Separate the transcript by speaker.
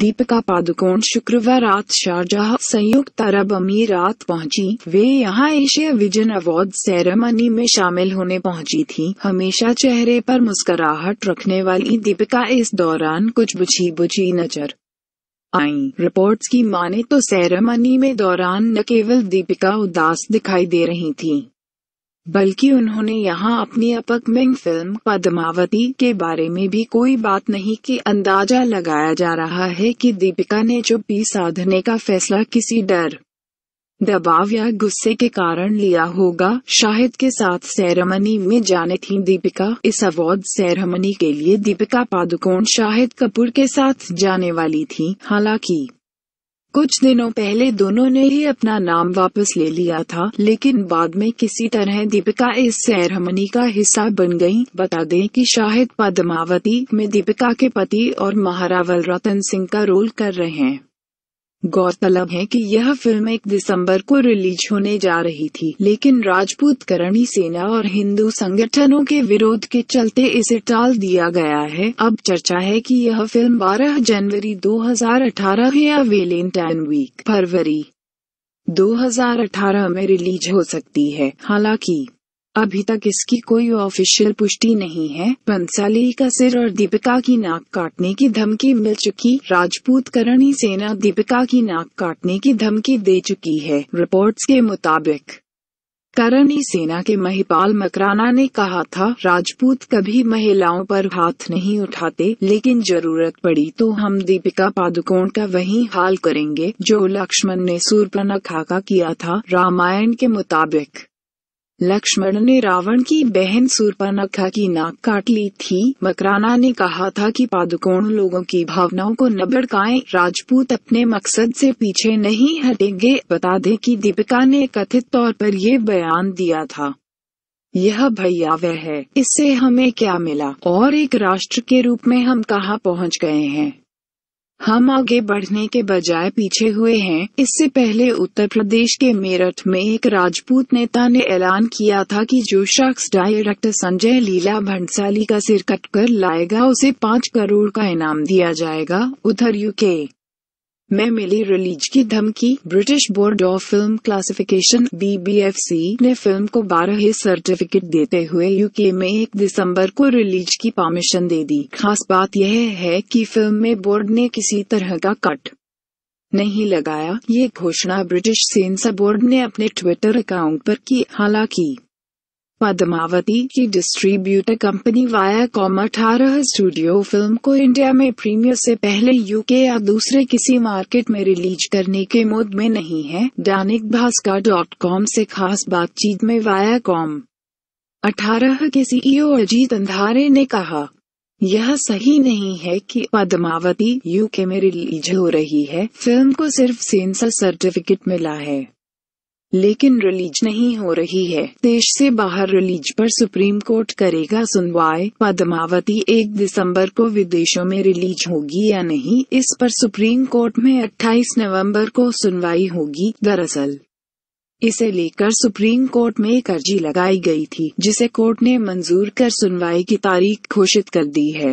Speaker 1: दीपिका पादुकोण शुक्रवार रात शारजाह संयुक्त अरब अमीरात पहुंची वे यहां एशिया विजन अवार्ड सेरेमनी में शामिल होने पहुंची थी हमेशा चेहरे पर मुस्कुराहट रखने वाली दीपिका इस दौरान कुछ बुझी बुझी नजर आई रिपोर्ट्स की माने तो सेरेमनी में दौरान न केवल दीपिका उदास दिखाई दे रही थी बल्कि उन्होंने यहां अपनी अपकमिंग फिल्म पद्मावती के बारे में भी कोई बात नहीं की अंदाजा लगाया जा रहा है कि दीपिका ने चुप्पी साधने का फैसला किसी डर दबाव या गुस्से के कारण लिया होगा शाहिद के साथ सेरेमनी में जाने थी दीपिका इस अवार्ड सेरेमनी के लिए दीपिका पादुकोण शाहिद कपूर के साथ जाने वाली थी हालांकि कुछ दिनों पहले दोनों ने ही अपना नाम वापस ले लिया था लेकिन बाद में किसी तरह दीपिका इस सैरहमनी का हिस्सा बन गईं। बता दें कि शाहिद पद्मावती में दीपिका के पति और महारावल रतन सिंह का रोल कर रहे हैं गौरतलब है कि यह फिल्म एक दिसंबर को रिलीज होने जा रही थी लेकिन राजपूत करणी सेना और हिंदू संगठनों के विरोध के चलते इसे टाल दिया गया है अब चर्चा है कि यह फिल्म 12 जनवरी 2018 या वेलेंटाइन वीक फरवरी 2018 में रिलीज हो सकती है हालांकि अभी तक इसकी कोई ऑफिशियल पुष्टि नहीं है बंसाली का सिर और दीपिका की नाक काटने की धमकी मिल चुकी राजपूत करणी सेना दीपिका की नाक काटने की धमकी दे चुकी है रिपोर्ट्स के मुताबिक करणी सेना के महिपाल मकराना ने कहा था राजपूत कभी महिलाओं पर हाथ नहीं उठाते लेकिन जरूरत पड़ी तो हम दीपिका पादुकोण का वही हाल करेंगे जो लक्ष्मण ने सूर्पनखा का किया था रामायण के मुताबिक लक्ष्मण ने रावण की बहन सूर्पनखा की नाक काट ली थी मकराना ने कहा था कि पादुकोण लोगों की भावनाओं को न राजपूत अपने मकसद से पीछे नहीं हटेंगे बता दें कि दीपिका ने कथित तौर पर ये बयान दिया था यह भैया वह है इससे हमें क्या मिला और एक राष्ट्र के रूप में हम कहाँ पहुँच गए हैं हम आगे बढ़ने के बजाय पीछे हुए हैं इससे पहले उत्तर प्रदेश के मेरठ में एक राजपूत नेता ने ऐलान किया था कि जो शख्स डायरेक्टर संजय लीला भंसाली का सिर कट कर लाएगा उसे पाँच करोड़ का इनाम दिया जाएगा उधर यूके में मिली रिलीज की धमकी British Board of Film Classification B ने फिल्म को बारह ही सर्टिफिकेट देते हुए यूके में एक दिसंबर को रिलीज की परमिशन दे दी खास बात यह है कि फिल्म में बोर्ड ने किसी तरह का कट नहीं लगाया ये घोषणा ब्रिटिश सेंसर बोर्ड ने अपने ट्विटर अकाउंट पर की हालांकि पद्मावती की डिस्ट्रीब्यूटर कंपनी वाया कॉम अठारह स्टूडियो फिल्म को इंडिया में प्रीमियर से पहले यूके या दूसरे किसी मार्केट में रिलीज करने के मोड में नहीं है दैनिक भास्कर डॉट कॉम से खास बातचीत में वाया कॉम अठारह के सीईओ e अजीत अंधारे ने कहा यह सही नहीं है कि पद्मावती यूके में रिलीज हो रही है फिल्म को सिर्फ सेंसर सर्टिफिकेट मिला है लेकिन रिलीज नहीं हो रही है देश से बाहर रिलीज पर सुप्रीम कोर्ट करेगा सुनवाई पद्मावती एक दिसंबर को विदेशों में रिलीज होगी या नहीं इस पर सुप्रीम कोर्ट में 28 नवंबर को सुनवाई होगी दरअसल इसे लेकर सुप्रीम कोर्ट में एक अर्जी लगाई गई थी जिसे कोर्ट ने मंजूर कर सुनवाई की तारीख घोषित कर दी है